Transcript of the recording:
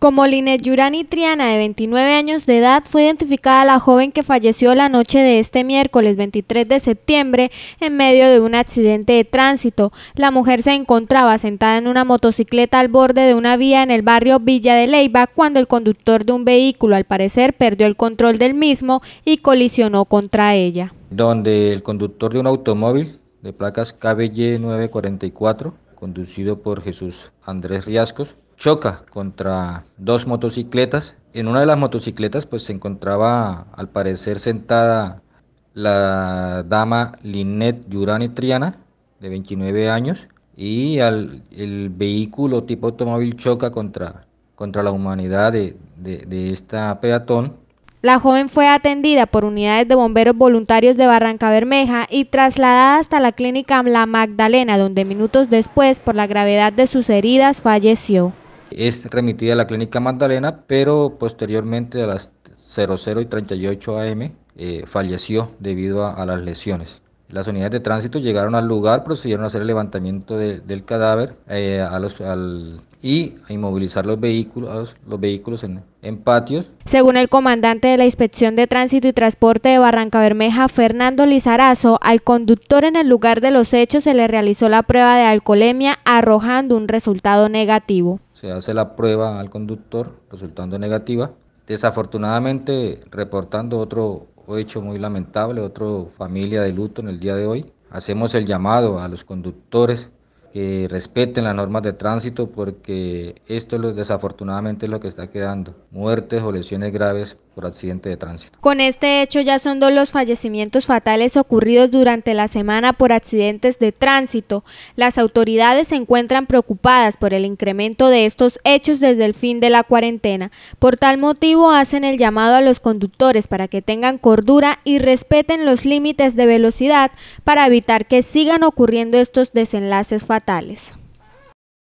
Como Linet Yurani Triana, de 29 años de edad, fue identificada la joven que falleció la noche de este miércoles 23 de septiembre en medio de un accidente de tránsito. La mujer se encontraba sentada en una motocicleta al borde de una vía en el barrio Villa de Leyva cuando el conductor de un vehículo, al parecer, perdió el control del mismo y colisionó contra ella. Donde el conductor de un automóvil de placas KBY 944, conducido por Jesús Andrés Riascos, choca contra dos motocicletas. En una de las motocicletas pues se encontraba al parecer sentada la dama Linet Yurani Triana, de 29 años, y el vehículo tipo automóvil choca contra, contra la humanidad de, de esta peatón. La joven fue atendida por unidades de bomberos voluntarios de Barranca Bermeja y trasladada hasta la clínica La Magdalena, donde minutos después, por la gravedad de sus heridas, falleció es remitida a la clínica Magdalena, pero posteriormente a las 00 y 38 am eh, falleció debido a las lesiones. Las unidades de tránsito llegaron al lugar, procedieron a hacer el levantamiento del cadáver eh, y a inmovilizar los vehículos, los vehículos en, en patios. Según el comandante de la Inspección de Tránsito y Transporte de Barranca Bermeja, Fernando Lizarazo, al conductor en el lugar de los hechos se le realizó la prueba de alcoholemia arrojando un resultado negativo. Se hace la prueba al conductor resultando negativa Desafortunadamente, reportando otro hecho muy lamentable, otra familia de luto en el día de hoy, hacemos el llamado a los conductores que respeten las normas de tránsito porque esto desafortunadamente es lo que está quedando, muertes o lesiones graves accidente de tránsito. Con este hecho ya son dos los fallecimientos fatales ocurridos durante la semana por accidentes de tránsito. Las autoridades se encuentran preocupadas por el incremento de estos hechos desde el fin de la cuarentena. Por tal motivo hacen el llamado a los conductores para que tengan cordura y respeten los límites de velocidad para evitar que sigan ocurriendo estos desenlaces fatales.